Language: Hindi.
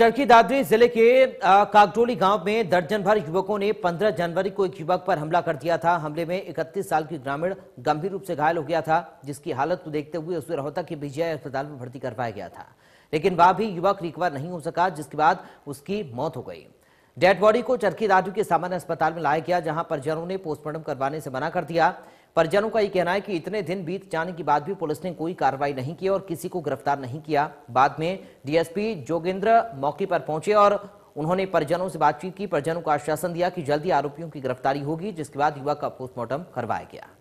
चरखी दादरी जिले के कागटोली गांव में दर्जन भर युवकों ने 15 जनवरी को एक युवक पर हमला कर दिया था हमले में 31 साल की ग्रामीण गंभीर रूप से घायल हो गया था जिसकी हालत को देखते हुए उसे रोहतक के बीजे अस्पताल में भर्ती करवाया गया था लेकिन वह भी युवक रिकवर नहीं हो सका जिसके बाद उसकी मौत हो गई डेड बॉडी को चरखी दादू के सामान्य अस्पताल में लाया गया जहां परिजनों ने पोस्टमार्टम करवाने से मना कर दिया परिजनों का यह कहना है कि इतने दिन बीत जाने के बाद भी पुलिस ने कोई कार्रवाई नहीं की और किसी को गिरफ्तार नहीं किया बाद में डीएसपी जोगेंद्र मौके पर पहुंचे और उन्होंने परिजनों से बातचीत की परिजनों को आश्वासन दिया कि जल्दी आरोपियों की गिरफ्तारी होगी जिसके बाद युवक का पोस्टमार्टम करवाया गया